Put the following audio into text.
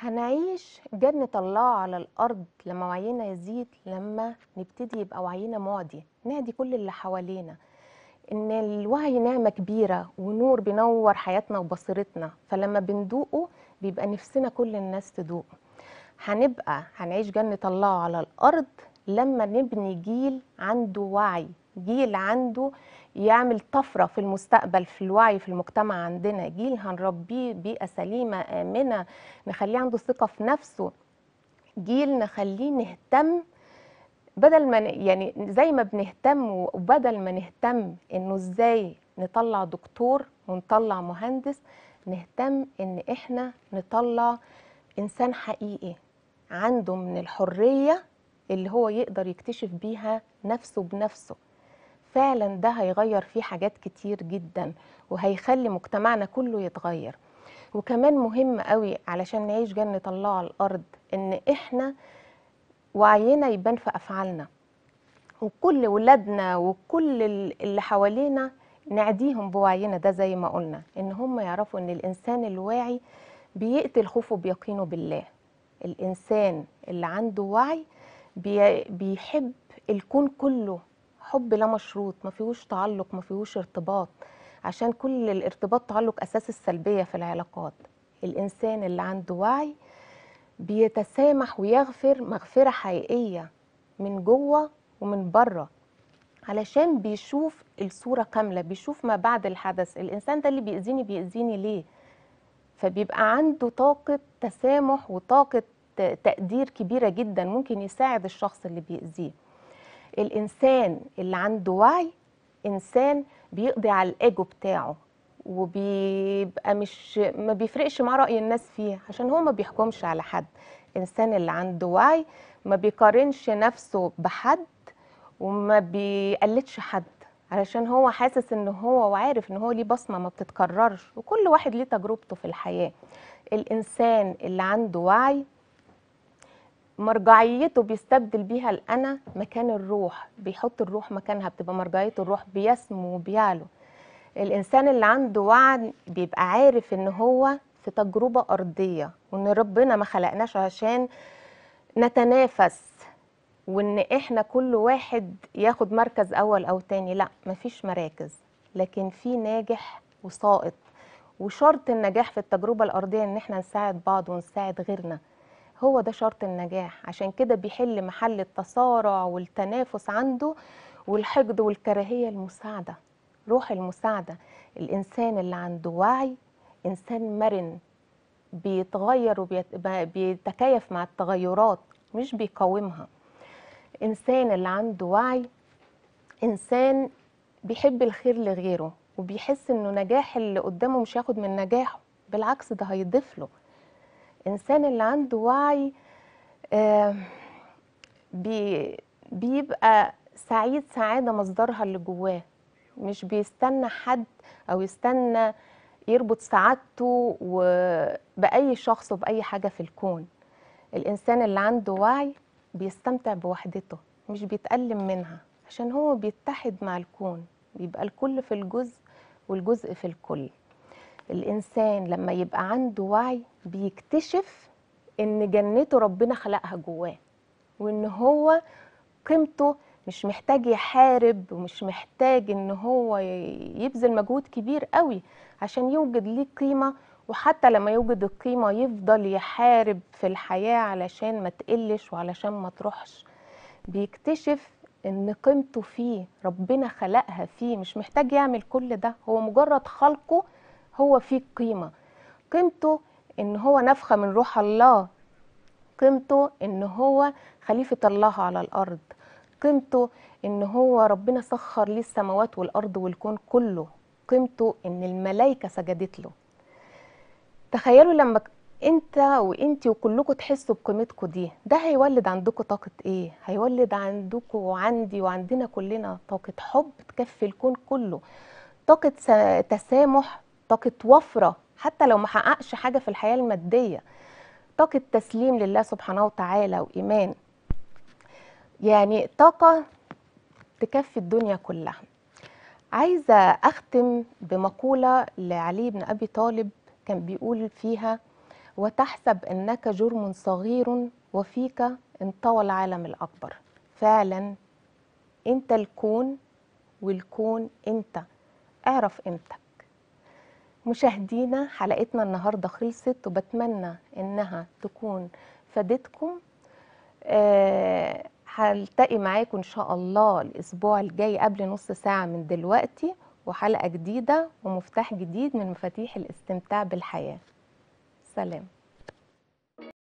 هنعيش جنة الله على الأرض لما وعينا يزيد لما نبتدي يبقى وعينا معدي نهدي كل اللي حوالينا إن الوعي نعمة كبيرة ونور بينور حياتنا وبصيرتنا فلما بندوقه بيبقى نفسنا كل الناس تدوق هنبقى هنعيش جنة الله على الأرض لما نبني جيل عنده وعي جيل عنده يعمل طفره في المستقبل في الوعي في المجتمع عندنا جيل هنربيه بيئه سليمه امنه نخليه عنده ثقه في نفسه جيل نخليه نهتم بدل ما يعني زي ما بنهتم وبدل ما نهتم انه ازاي نطلع دكتور ونطلع مهندس نهتم ان احنا نطلع انسان حقيقي عنده من الحريه اللي هو يقدر يكتشف بيها نفسه بنفسه فعلا ده هيغير فيه حاجات كتير جدا وهيخلي مجتمعنا كله يتغير وكمان مهم قوي علشان نعيش جنة الله على الأرض إن إحنا وعينا يبان في أفعالنا وكل ولادنا وكل اللي حوالينا نعديهم بوعينا ده زي ما قلنا إن هم يعرفوا إن الإنسان الواعي بيقتل خوفه بيقينه بالله الإنسان اللي عنده وعي بيحب الكون كله حب لا مشروط ما فيهوش تعلق ما فيهوش ارتباط عشان كل الارتباط تعلق اساس السلبيه في العلاقات الانسان اللي عنده وعي بيتسامح ويغفر مغفره حقيقيه من جوه ومن بره علشان بيشوف الصوره كامله بيشوف ما بعد الحدث الانسان ده اللي بيأذيني بيأذيني ليه فبيبقى عنده طاقه تسامح وطاقه تقدير كبيره جدا ممكن يساعد الشخص اللي بيأذيه الانسان اللي عنده وعي انسان بيقضي على الايجو بتاعه وبيبقى مش ما بيفرقش مع راي الناس فيه عشان هو ما بيحكمش على حد الانسان اللي عنده وعي ما بيقارنش نفسه بحد وما بيقلدش حد علشان هو حاسس ان هو وعارف ان هو ليه بصمه ما بتتكررش وكل واحد ليه تجربته في الحياه الانسان اللي عنده وعي مرجعيته بيستبدل بيها الأنا مكان الروح بيحط الروح مكانها بتبقى مرجعية الروح بيسمو وبيعلو الإنسان اللي عنده وعد بيبقى عارف إن هو في تجربة أرضية وإن ربنا ما خلقناش عشان نتنافس وإن إحنا كل واحد ياخد مركز أول أو تاني لا مفيش مراكز لكن في ناجح وسائط وشرط النجاح في التجربة الأرضية إن إحنا نساعد بعض ونساعد غيرنا هو ده شرط النجاح عشان كده بيحل محل التصارع والتنافس عنده والحقد والكراهية المساعدة روح المساعدة الإنسان اللي عنده وعي إنسان مرن بيتغير وبيتكيف مع التغيرات مش بيقاومها إنسان اللي عنده وعي إنسان بيحب الخير لغيره وبيحس إنه نجاح اللي قدامه مش ياخد من نجاحه بالعكس ده هيضيف له الإنسان اللي عنده وعي آه، بيبقى سعيد سعادة مصدرها اللي جواه مش بيستنى حد أو يستنى يربط سعادته بأي شخص وبأي حاجة في الكون الإنسان اللي عنده وعي بيستمتع بوحدته مش بيتألم منها عشان هو بيتحد مع الكون بيبقى الكل في الجزء والجزء في الكل الانسان لما يبقى عنده وعي بيكتشف ان جنته ربنا خلقها جواه وان هو قيمته مش محتاج يحارب ومش محتاج ان هو يبذل مجهود كبير قوي عشان يوجد ليه قيمه وحتى لما يوجد القيمه يفضل يحارب في الحياه علشان ما تقلش وعلشان ما تروحش بيكتشف ان قيمته فيه ربنا خلقها فيه مش محتاج يعمل كل ده هو مجرد خلقه هو فيه قيمة قيمته ان هو نفخة من روح الله قيمته ان هو خليفة الله على الارض قيمته ان هو ربنا سخر ليه السماوات والارض والكون كله قيمته ان الملائكة سجدت له تخيلوا لما انت وانت وكلكم تحسوا بقيمتكم دي ده هيولد عندكم طاقة ايه هيولد عندكم وعندي وعندنا كلنا طاقة حب تكفي الكون كله طاقة تسامح طاقه وفره حتى لو ما حققش حاجه في الحياه الماديه طاقه تسليم لله سبحانه وتعالى وايمان يعني طاقه تكفي الدنيا كلها عايزه اختم بمقوله لعلي بن ابي طالب كان بيقول فيها وتحسب انك جرم صغير وفيك انطوى العالم الاكبر فعلا انت الكون والكون انت اعرف قيمتك مشاهدينا حلقتنا النهاردة خلصت وبتمنى إنها تكون فادتكم آه، هلتقي معاكم إن شاء الله الأسبوع الجاي قبل نص ساعة من دلوقتي وحلقة جديدة ومفتاح جديد من مفاتيح الاستمتاع بالحياة سلام